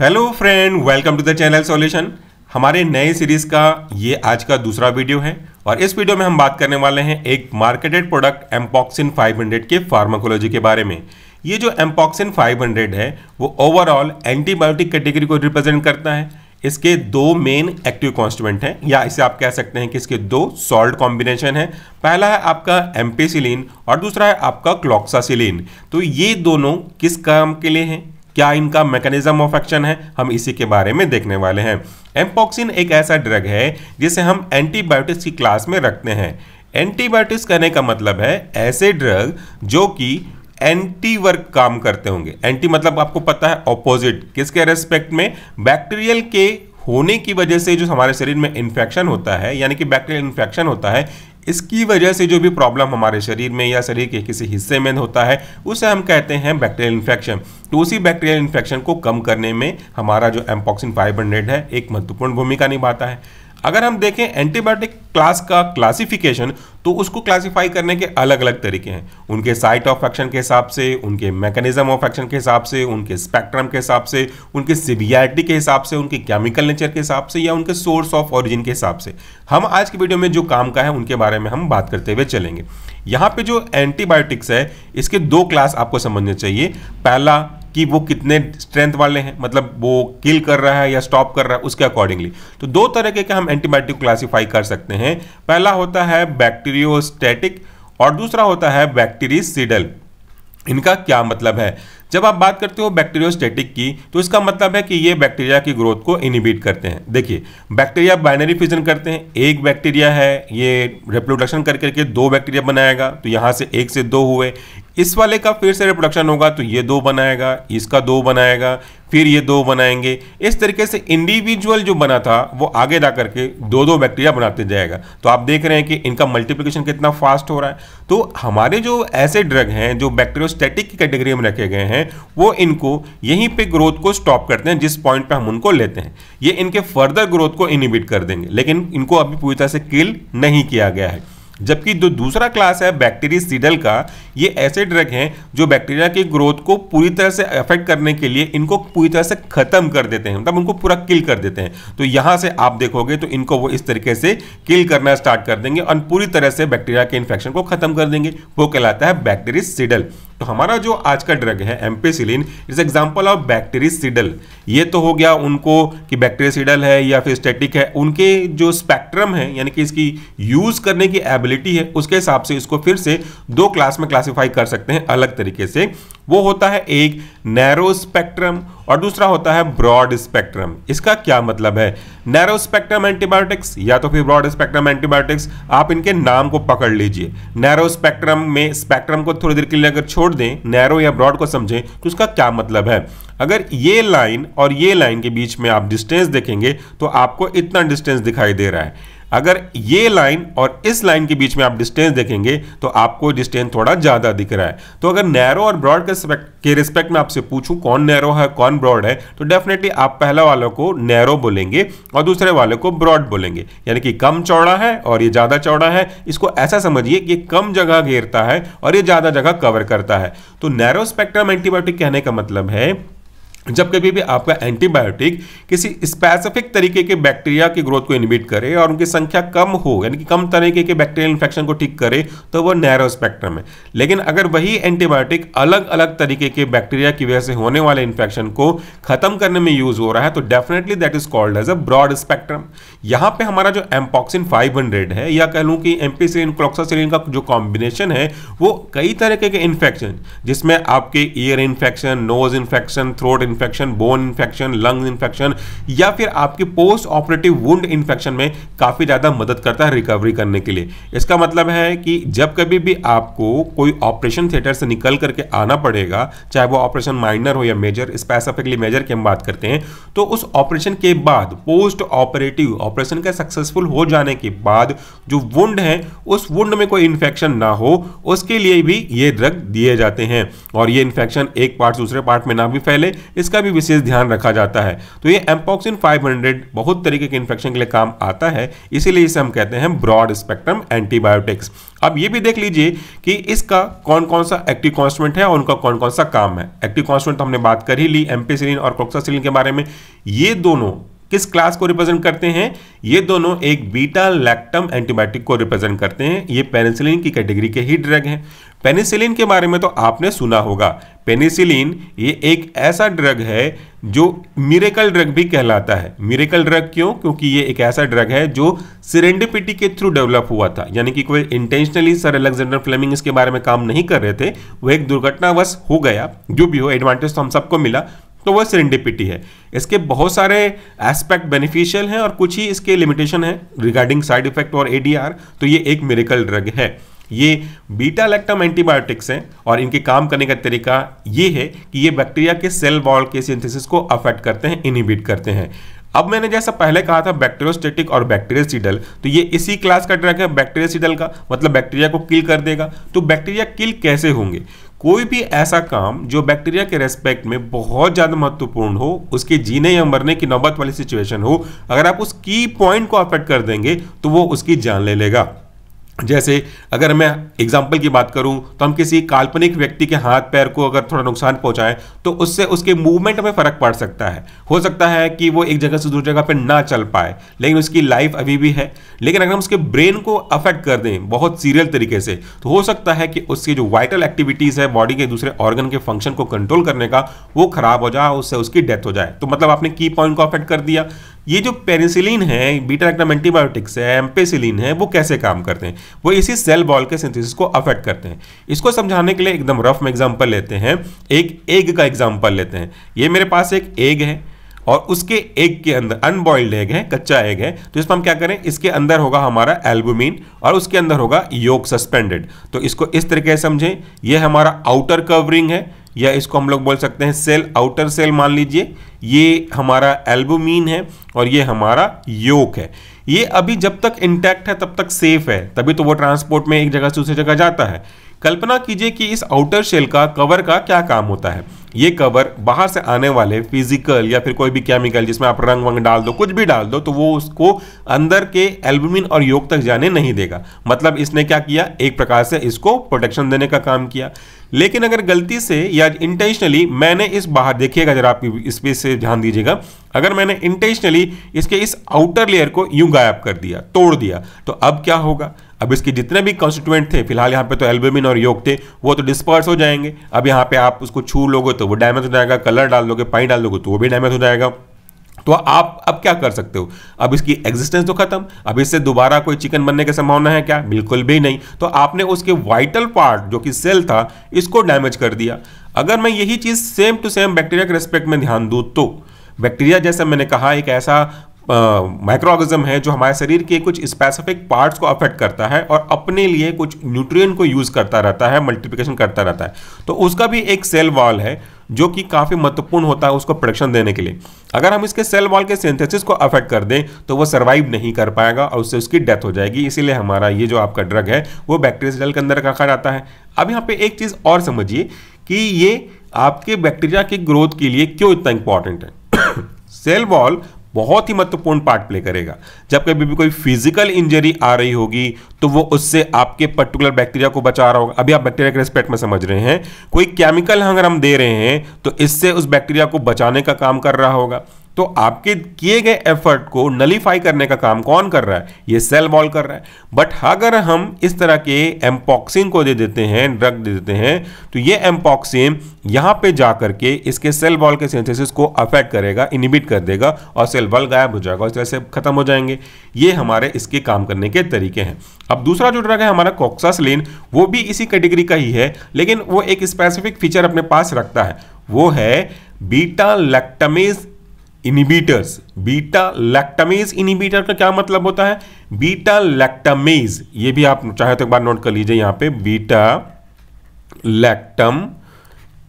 hello friend welcome to the channel solution हमारे नए series का ये आज का दूसरा वीडियो है और इस वीडियो में हम बात करने वाले हैं एक मार्केटेड प्रोडक्ट एम्पॉक्सिन 500 के फार्माकोलॉजी के बारे में ये जो एम्पॉक्सिन 500 है वो ओवरऑल एंटीबायोटिक कैटेगरी को रिप्रेजेंट करता है इसके दो मेन एक्टिव कॉन्स्टिट्यूंट हैं या इसे आप कह सकते हैं कि इसके दो सॉल्ट कॉम्बिनेशन है पहला है आपका एम्पेसिलीन और दूसरा है आपका क्लॉक्सासिलीन तो ये दोनों किस काम के लिए हैं क्या इनका मैकेनिज्म ऑफ एक्शन है हम इसी के बारे में देखने वाले हैं एम्पोक्सिन एक ऐसा ड्रग है जिसे हम एंटीबायोटिक्स की क्लास में रखते हैं एंटीबायोटिक्स कहने का मतलब है ऐसे ड्रग जो कि एंटी वर्क काम करते होंगे एंटी मतलब आपको पता है ऑपोजिट किसके रेस्पेक्ट में बैक्टीरियल के होने की वजह से जो हमारे शरीर में इन्फेक्शन होता है यानी कि बैक्टीरियल इन्फेक्शन होता है इसकी वजह से जो भी प्रॉब्लम हमारे शरीर में या शरीर के किसी हिस्से में होता है उसे हम कहते हैं बैक्टीरियल इन्फेक्शन तो उसी बैक्टीरियल इन्फेक्शन को कम करने में हमारा जो एम्पॉक्सिन फाइव है एक महत्वपूर्ण भूमिका निभाता है अगर हम देखें एंटीबायोटिक क्लास का क्लासिफिकेशन तो उसको क्लासिफाई करने के अलग अलग तरीके हैं उनके साइट ऑफ एक्शन के हिसाब से उनके मैकेनिज्म ऑफ एक्शन के हिसाब से उनके स्पेक्ट्रम के हिसाब से उनके सिवियरिटी के हिसाब से उनके केमिकल नेचर के हिसाब से या उनके सोर्स ऑफ ऑरिजिन के हिसाब से हम आज की वीडियो में जो काम का है उनके बारे में हम बात करते हुए चलेंगे यहाँ पे जो एंटीबायोटिक्स है इसके दो क्लास आपको समझने चाहिए पहला कि वो कितने स्ट्रेंथ वाले हैं मतलब वो किल कर रहा है या स्टॉप कर रहा है उसके अकॉर्डिंगली तो दो तरह के हम एंटीबायोटिक क्लासीफाई कर सकते हैं पहला होता है बैक्टीरियोस्टैटिक और दूसरा होता है बैक्टीरियसीडल इनका क्या मतलब है जब आप बात करते हो बैक्टीरियोस्टैटिक की तो इसका मतलब है कि ये बैक्टीरिया की ग्रोथ को इनिबिट करते हैं देखिए बैक्टीरिया बाइनरी फ्यूजन करते हैं एक बैक्टीरिया है ये रिप्रोडक्शन करके दो बैक्टीरिया बनाएगा तो यहाँ से एक से दो हुए इस वाले का फिर से रिप्रोडक्शन होगा तो ये दो बनाएगा इसका दो बनाएगा फिर ये दो बनाएंगे इस तरीके से इंडिविजुअल जो बना था वो आगे जा करके दो दो बैक्टीरिया बनाते जाएगा तो आप देख रहे हैं कि इनका मल्टीप्लिकेशन कितना फास्ट हो रहा है तो हमारे जो ऐसे ड्रग हैं जो स्टेटिक की कैटेगरी में रखे गए हैं वो इनको यहीं पे ग्रोथ को स्टॉप करते हैं जिस पॉइंट पर हम उनको लेते हैं ये इनके फर्दर ग्रोथ को इनिबिट कर देंगे लेकिन इनको अभी पूरी तरह से किल नहीं किया गया है जबकि जो दूसरा क्लास है सीडल का ये ऐसे ड्रग हैं जो बैक्टीरिया की ग्रोथ को पूरी तरह से अफेक्ट करने के लिए इनको पूरी तरह से ख़त्म कर देते हैं मतलब उनको पूरा किल कर देते हैं तो यहां से आप देखोगे तो इनको वो इस तरीके से किल करना स्टार्ट कर देंगे और पूरी तरह से बैक्टीरिया के इन्फेक्शन को ख़त्म कर देंगे वो कहलाता है सीडल तो हमारा जो आज का ड्रग है ampicillin is example of bactericidal ये तो हो गया उनको कि बैक्टेरिसीडल है या फिर स्टेटिक है उनके जो स्पेक्ट्रम है यानी कि इसकी यूज करने की एबिलिटी है उसके हिसाब से इसको फिर से दो क्लास में क्लासीफाई कर सकते हैं अलग तरीके से वो होता है एक नैरो स्पेक्ट्रम और दूसरा होता है ब्रॉड स्पेक्ट्रम इसका क्या मतलब है नैरो स्पेक्ट्रम एंटीबायोटिक्स या तो फिर ब्रॉड स्पेक्ट्रम एंटीबायोटिक्स आप इनके नाम को पकड़ लीजिए नैरो स्पेक्ट्रम में स्पेक्ट्रम को थोड़ी देर के लिए अगर छोड़ दें नैरो या ब्रॉड को समझें तो उसका क्या मतलब है अगर ये लाइन और ये लाइन के बीच में आप डिस्टेंस देखेंगे तो आपको इतना डिस्टेंस दिखाई दे रहा है अगर ये लाइन और इस लाइन के बीच में आप डिस्टेंस देखेंगे तो आपको डिस्टेंस थोड़ा ज़्यादा दिख रहा है तो अगर नैरो और ब्रॉड के के रिस्पेक्ट में आपसे पूछूं कौन नैरो है कौन ब्रॉड है तो डेफिनेटली आप पहला वालों को नैरो बोलेंगे और दूसरे वाले को ब्रॉड बोलेंगे यानी कि कम चौड़ा है और ये ज़्यादा चौड़ा है इसको ऐसा समझिए कि कम जगह घेरता है और ये ज़्यादा जगह कवर करता है तो नैरो स्पेक्ट्रम एंटीबायोटिक कहने का मतलब है जब कभी भी आपका एंटीबायोटिक किसी स्पेसिफिक तरीके के बैक्टीरिया की ग्रोथ को इनिबिट करे और उनकी संख्या कम हो यानी कि कम तरीके के बैक्टीरियल इन्फेक्शन को ठीक करे तो वो नैरो स्पेक्ट्रम है लेकिन अगर वही एंटीबायोटिक अलग अलग तरीके के बैक्टीरिया की वजह से होने वाले इन्फेक्शन को खत्म करने में यूज हो रहा है तो definitely that is called as a broad spectrum यहाँ पर हमारा जो एम्पॉक्सिन फाइव है या कह लूँ कि एम्पीसिलिन क्लोक्सासिलिन का जो कॉम्बिनेशन है वो कई तरीके के इन्फेक्शन जिसमें आपके ear infection nose infection throat infection bone infection lung infection या फिर आपके पोस्ट ऑपरेटिव वुंड इन्फेक्शन में काफ़ी ज़्यादा मदद करता है रिकवरी करने के लिए इसका मतलब है कि जब कभी भी आपको कोई ऑपरेशन थिएटर से निकल करके आना पड़ेगा चाहे वो ऑपरेशन माइनर हो या मेजर स्पेसिफिकली मेजर की हम बात करते हैं तो उस ऑपरेशन के बाद पोस्ट ऑपरेटिव ऑपरेशन का सक्सेसफुल हो जाने के बाद जो वुंड है उस वुंड में कोई इन्फेक्शन ना हो उसके लिए भी ये ड्रग दिए जाते हैं और ये इन्फेक्शन एक पार्ट दूसरे पार्ट में ना भी फैले इसका भी विशेष ध्यान रखा जाता है तो ये एम्पोक्सिन 500 बहुत तरीके के इन्फेक्शन के लिए काम आता है इसीलिए इसे हम कहते हैं ब्रॉड स्पेक्ट्रम एंटीबायोटिक्स अब ये भी देख लीजिए कि इसका कौन कौन सा एक्टिव कॉन्स्टेंट है और उनका कौन कौन सा काम है एक्टिव कॉन्स्टेंट तो हमने बात कर ही ली एम्पेसिलिन और क्रोक्सासिलिन के बारे में ये दोनों किस क्लास को रिप्रेजेंट करते हैं ये दोनों एक बीटा लैक्टम एंटीबायोटिक को रिप्रेजेंट करते हैं ये पेनिसिलिन की कैटेगरी के ही ड्रग हैं पेनिसिलिन के बारे में तो आपने सुना होगा पेनिसिलिन ये एक ऐसा ड्रग है जो मिरेकल ड्रग भी कहलाता है मिरेकल ड्रग क्यों क्योंकि ये एक ऐसा ड्रग है जो सिरेंडिपिटी के थ्रू डेवलप हुआ था यानी कि कोई इंटेंशनली सर अलेक्जेंडर फ्लेमिंग इसके बारे में काम नहीं कर रहे थे वो एक दुर्घटनावश हो गया जो भी हो एडवांटेज तो हम सबको मिला तो वह सरेंडिपिटी है इसके बहुत सारे एस्पेक्ट बेनिफिशियल हैं और कुछ ही इसके लिमिटेशन है रिगार्डिंग साइड इफेक्ट और एडीआर तो ये एक मेरिकल ड्रग है ये बीटा लैक्टम एंटीबायोटिक्स हैं और इनके काम करने का तरीका ये है कि ये बैक्टीरिया के सेल वॉल के सिंथेसिस को अफेक्ट करते हैं इनिबिट करते हैं अब मैंने जैसा पहले कहा था बैक्टीरियोस्टेटिक और बैक्टीरियासीडल तो ये इसी क्लास का ड्रग है बैक्टीरियासीडल का मतलब बैक्टीरिया को किल कर देगा तो बैक्टीरिया किल कैसे होंगे कोई भी ऐसा काम जो बैक्टीरिया के रेस्पेक्ट में बहुत ज़्यादा महत्वपूर्ण हो उसके जीने या मरने की नौबत वाली सिचुएशन हो अगर आप उस की पॉइंट को अफेक्ट कर देंगे तो वो उसकी जान ले लेगा जैसे अगर मैं एग्जाम्पल की बात करूं तो हम किसी काल्पनिक व्यक्ति के हाथ पैर को अगर थोड़ा नुकसान पहुंचाएं तो उससे उसके मूवमेंट में फ़र्क पड़ सकता है हो सकता है कि वो एक जगह से दूसरी जगह पर ना चल पाए लेकिन उसकी लाइफ अभी भी है लेकिन अगर हम उसके ब्रेन को अफेक्ट कर दें बहुत सीरियल तरीके से तो हो सकता है कि उसकी जो वाइटल एक्टिविटीज़ है बॉडी के दूसरे ऑर्गन के फंक्शन को कंट्रोल करने का वो खराब हो जाए उससे उसकी डेथ हो जाए तो मतलब आपने की पॉइंट को अफेक्ट कर दिया ये जो पेनिसिलिन है बीटा एक्टम एंटीबायोटिक्स है एम्पेसिलिन है वो कैसे काम करते हैं वो इसी सेल बॉल के सिंथेसिस को अफेक्ट करते हैं इसको समझाने के लिए एकदम रफ में एग्जाम्पल लेते हैं एक एग का एग्जाम्पल लेते हैं ये मेरे पास एक एग है और उसके एग के अंदर अनबॉइल्ड एग है कच्चा एग है तो इसमें हम क्या करें इसके अंदर होगा हमारा एल्बुमिन और उसके अंदर होगा योग सस्पेंडेड तो इसको इस तरीके से समझें यह हमारा आउटर कवरिंग है या इसको हम लोग बोल सकते हैं सेल आउटर सेल मान लीजिए ये हमारा एल्बोमीन है और ये हमारा योक है ये अभी जब तक इंटैक्ट है तब तक सेफ है तभी तो वो ट्रांसपोर्ट में एक जगह से दूसरी जगह जाता है कल्पना कीजिए कि इस आउटर शेल का कवर का क्या काम होता है ये कवर बाहर से आने वाले फिजिकल या फिर कोई भी केमिकल जिसमें आप रंग वंग डाल दो कुछ भी डाल दो तो वो उसको अंदर के एल्बुमिन और योग तक जाने नहीं देगा मतलब इसने क्या किया एक प्रकार से इसको प्रोटेक्शन देने का काम किया लेकिन अगर गलती से या इंटेंशनली मैंने इस बाहर देखिएगा जरा आप स्पेस से ध्यान दीजिएगा अगर मैंने इंटेंशनली इसके इस आउटर लेयर को यूं गायब कर दिया तोड़ दिया तो अब क्या होगा अब इसके जितने भी कॉन्स्टिट्यूएंट थे फिलहाल यहाँ पे तो एल्बमिन और योग थे वो तो डिस्पर्स हो जाएंगे अब यहाँ पे आप उसको छू लोगे तो वो डैमेज हो जाएगा कलर डाल दोगे पानी डाल दोगे तो वो भी डैमेज हो जाएगा तो आप अब क्या कर सकते हो अब इसकी एग्जिस्टेंस तो खत्म अब इससे दोबारा कोई चिकन बनने की संभावना है क्या बिल्कुल भी नहीं तो आपने उसके वाइटल पार्ट जो कि सेल था इसको डैमेज कर दिया अगर मैं यही चीज़ सेम टू सेम बैक्टीरिया के रेस्पेक्ट में ध्यान दूँ तो बैक्टीरिया जैसा मैंने कहा एक ऐसा माइक्रोऑर्गेजम है जो हमारे शरीर के कुछ स्पेसिफिक पार्ट्स को अफेक्ट करता है और अपने लिए कुछ न्यूट्रिएंट को यूज़ करता रहता है मल्टीप्लिकेशन करता रहता है तो उसका भी एक सेल वॉल है जो कि काफ़ी महत्वपूर्ण होता है उसको प्रोडक्शन देने के लिए अगर हम इसके सेल वॉल के सिंथेसिस को अफेक्ट कर दें तो वो सर्वाइव नहीं कर पाएगा और उससे उसकी डेथ हो जाएगी इसीलिए हमारा ये जो आपका ड्रग है वो बैक्टीरिया सेल के अंदर रखा जाता है अब यहाँ पे एक चीज़ और समझिए कि ये आपके बैक्टीरिया के ग्रोथ के लिए क्यों इतना इंपॉर्टेंट है सेल वॉल बहुत ही महत्वपूर्ण पार्ट प्ले करेगा जब कभी भी कोई फिजिकल इंजरी आ रही होगी तो वो उससे आपके पर्टिकुलर बैक्टीरिया को बचा रहा होगा अभी आप बैक्टीरिया के रिस्पेक्ट में समझ रहे हैं कोई केमिकल अगर हम दे रहे हैं तो इससे उस बैक्टीरिया को बचाने का काम कर रहा होगा तो आपके किए गए एफर्ट को नलीफाई करने का काम कौन कर रहा है ये सेल वॉल कर रहा है बट अगर हम इस तरह के एम्पॉक्सिन को दे देते हैं ड्रग दे देते हैं तो ये एम्पॉक्सिन यहाँ पे जा करके इसके सेल वॉल के सेंथेसिस को अफेक्ट करेगा इनिबिट कर देगा और सेल वॉल गायब हो जाएगा इस तरह से खत्म हो जाएंगे ये हमारे इसके काम करने के तरीके हैं अब दूसरा जो ड्रग है हमारा कॉक्सासन वो भी इसी कैटेगरी का ही है लेकिन वो एक स्पेसिफिक फीचर अपने पास रखता है वो है beta lactamase inhibitors beta lactamase inhibitor का क्या मतलब होता है बीटा लैक्टामेज ये भी आप चाहे तो एक बार नोट कर लीजिए यहां पे बीटा लैक्टम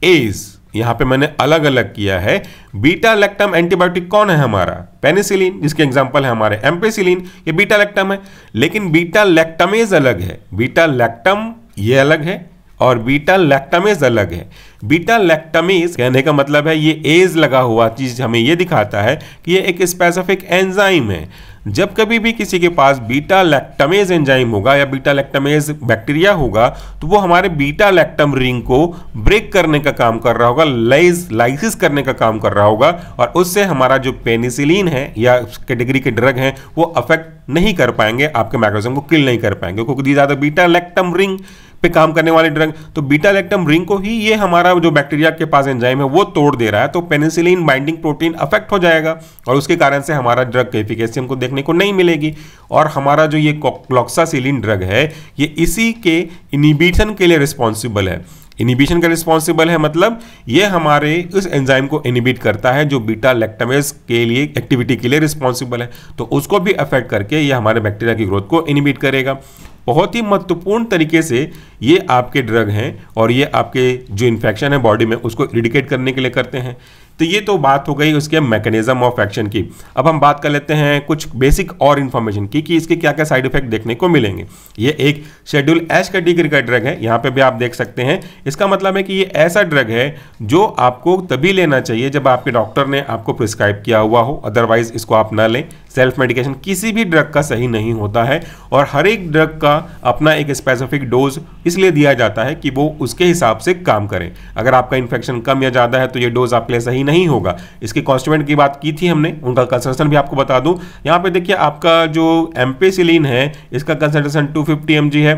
एज यहां पे मैंने अलग अलग किया है बीटा लैक्टम एंटीबायोटिक कौन है हमारा पेनिसिलिन जिसके एग्जांपल है हमारे एम्पेसिलिन ये बीटा लैक्टम है लेकिन बीटा लैक्टमेज अलग है बीटा लैक्टम ये अलग है और बीटा लैक्टामेज अलग है बीटा लैक्टामेज कहने का मतलब है ये एज लगा हुआ चीज़ हमें ये दिखाता है कि ये एक स्पेसिफिक एंजाइम है जब कभी भी किसी के पास बीटा लेक्टमेज एंजाइम होगा या बीटा लैक्टामेज बैक्टीरिया होगा तो वो हमारे बीटा लैक्टम रिंग को ब्रेक करने का काम कर रहा होगा लाइज लाइसिस करने का काम कर रहा होगा और उससे हमारा जो पेनिसिलिन है या कैटेगरी के ड्रग हैं वो अफेक्ट नहीं कर पाएंगे आपके माइक्रोसम को किल नहीं कर पाएंगे क्योंकि these are the beta lactam ring पे काम करने वाले ड्रग तो बीटा लेक्टम रिंग को ही ये हमारा जो बैक्टीरिया के पास एंजाइम है वो तोड़ दे रहा है तो पेनिसिलिन बाइंडिंग प्रोटीन अफेक्ट हो जाएगा और उसके कारण से हमारा ड्रग के एफिकेसी हमको देखने को नहीं मिलेगी और हमारा जो ये क्लॉक्सासिलिन ड्रग है ये इसी के इनिबिशन के लिए रिस्पॉन्सिबल है इनिबिशन का रिस्पॉन्सिबल है मतलब ये हमारे उस एंजाइम को इनिबिट करता है जो बीटा लैक्टमेज के लिए एक्टिविटी के लिए रिस्पॉन्सिबल है तो उसको भी अफेक्ट करके ये हमारे बैक्टीरिया की ग्रोथ को इनिबिट करेगा बहुत ही महत्वपूर्ण तरीके से ये आपके ड्रग हैं और ये आपके जो इन्फेक्शन है बॉडी में उसको इरिडिकेट करने के लिए करते हैं तो ये तो बात हो गई उसके मैकेनिज्म ऑफ एक्शन की अब हम बात कर लेते हैं कुछ बेसिक और इन्फॉर्मेशन की कि इसके क्या क्या साइड इफेक्ट देखने को मिलेंगे ये एक शेड्यूल एच डिग्री का ड्रग है यहाँ पे भी आप देख सकते हैं इसका मतलब है कि ये ऐसा ड्रग है जो आपको तभी लेना चाहिए जब आपके डॉक्टर ने आपको प्रिस्क्राइब किया हुआ हो अदरवाइज इसको आप ना लें सेल्फ मेडिकेशन किसी भी ड्रग का सही नहीं होता है और हर एक ड्रग का अपना एक स्पेसिफिक डोज इसलिए दिया जाता है कि वो उसके हिसाब से काम करें अगर आपका इन्फेक्शन कम या ज़्यादा है तो ये डोज आपके लिए सही नहीं होगा इसके कॉन्स्टिमेंट की बात की थी हमने उनका कंसल्टेशन भी आपको बता दूँ यहाँ पर देखिए आपका जो एम्पेसिलीन है इसका कंसल्टेशन टू फिफ्टी है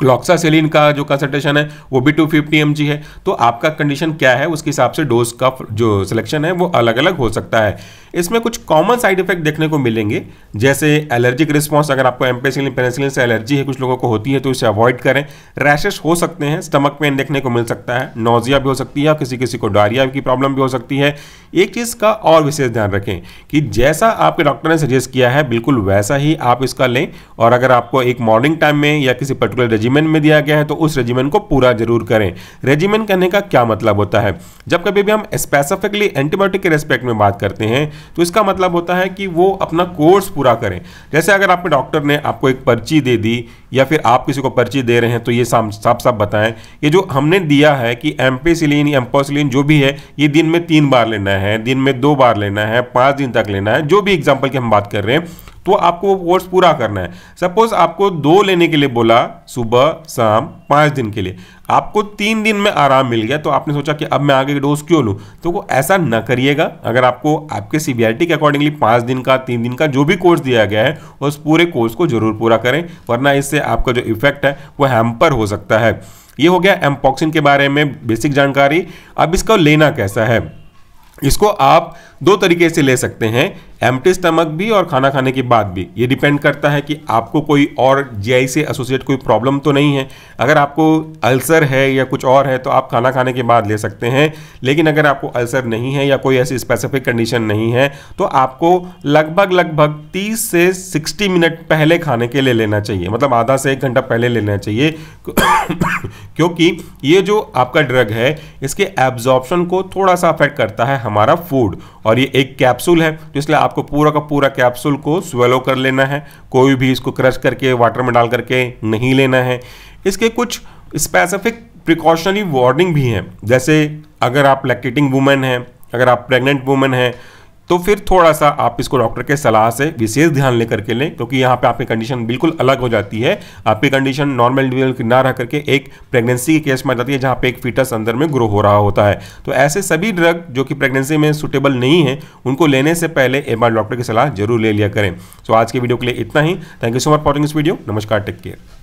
क्लॉक्सासिलिन का जो कंसल्टेशन है वो भी 250 फिफ्टी है तो आपका कंडीशन क्या है उसके हिसाब से डोज का जो सिलेक्शन है वो अलग अलग हो सकता है इसमें कुछ कॉमन साइड इफेक्ट देखने को मिलेंगे जैसे एलर्जिक रिस्पॉन्स अगर आपको एम्पेसिलिन पेनेसिलिन से एलर्जी है कुछ लोगों को होती है तो इसे अवॉइड करें रैशेस हो सकते हैं स्टमक पेन देखने को मिल सकता है नोजिया भी हो सकती है किसी किसी को डायरिया की प्रॉब्लम भी हो सकती है एक चीज़ का और विशेष ध्यान रखें कि जैसा आपके डॉक्टर ने सजेस्ट किया है बिल्कुल वैसा ही आप इसका लें और अगर आपको एक मॉर्निंग टाइम में या किसी पर्टिकुलर रेजिमेंट में दिया गया है तो उस रेजिमेंट को पूरा जरूर करें रेजिमेंट कहने का क्या मतलब होता है जब कभी भी हम स्पेसिफिकली एंटीबायोटिक के रेस्पेक्ट में बात करते हैं तो इसका मतलब होता है कि वो अपना कोर्स पूरा करें जैसे अगर आपके डॉक्टर ने आपको एक पर्ची दे दी या फिर आप किसी को पर्ची दे रहे हैं तो ये साफ साफ बताएं ये जो हमने दिया है कि एम्पेसिलिन एम्पोसिलिन जो भी है ये दिन में तीन बार लेना है दिन में दो बार लेना है पाँच दिन तक लेना है जो भी एग्जाम्पल की हम बात कर रहे हैं तो आपको वो कोर्स पूरा करना है सपोज आपको दो लेने के लिए बोला सुबह शाम पाँच दिन के लिए आपको तीन दिन में आराम मिल गया तो आपने सोचा कि अब मैं आगे की डोज क्यों लूँ तो वो ऐसा ना करिएगा अगर आपको आपके सी के अकॉर्डिंगली पाँच दिन का तीन दिन का जो भी कोर्स दिया गया है उस पूरे कोर्स को जरूर पूरा करें वरना इससे आपका जो इफेक्ट है वो हैम्पर हो सकता है ये हो गया एम्पॉक्सिन के बारे में बेसिक जानकारी अब इसको लेना कैसा है इसको आप दो तरीके से ले सकते हैं एम्प्टी स्टमक भी और खाना खाने के बाद भी ये डिपेंड करता है कि आपको कोई और जीआई से एसोसिएट कोई प्रॉब्लम तो नहीं है अगर आपको अल्सर है या कुछ और है तो आप खाना खाने के बाद ले सकते हैं लेकिन अगर आपको अल्सर नहीं है या कोई ऐसी स्पेसिफिक कंडीशन नहीं है तो आपको लगभग लगभग तीस से सिक्सटी मिनट पहले खाने के लिए लेना चाहिए मतलब आधा से एक घंटा पहले लेना चाहिए क्योंकि ये जो आपका ड्रग है इसके एब्जॉर्प्शन को थोड़ा सा अफेक्ट करता है हमारा फूड और ये एक कैप्सूल है तो इसलिए आपको पूरा का पूरा कैप्सूल को स्वेलो कर लेना है कोई भी इसको क्रश करके वाटर में डाल करके नहीं लेना है इसके कुछ स्पेसिफिक प्रिकॉशनरी वार्निंग भी हैं जैसे अगर आप लैक्टेटिंग वूमेन हैं अगर आप प्रेग्नेंट वूमेन हैं तो फिर थोड़ा सा आप इसको डॉक्टर के सलाह से विशेष ध्यान लेकर के लें क्योंकि यहाँ पे आपकी कंडीशन बिल्कुल अलग हो जाती है आपकी कंडीशन नॉर्मल इंडिविजुअल की ना रह करके एक प्रेगनेंसी के केस में आ जाती है जहाँ पे एक फीटस अंदर में ग्रो हो रहा होता है तो ऐसे सभी ड्रग जो कि प्रेगनेंसी में सुटेबल नहीं है उनको लेने से पहले एक बार डॉक्टर की सलाह जरूर ले लिया करें सो आज के वीडियो के लिए इतना ही thank you so much for इस वीडियो नमस्कार टेक केयर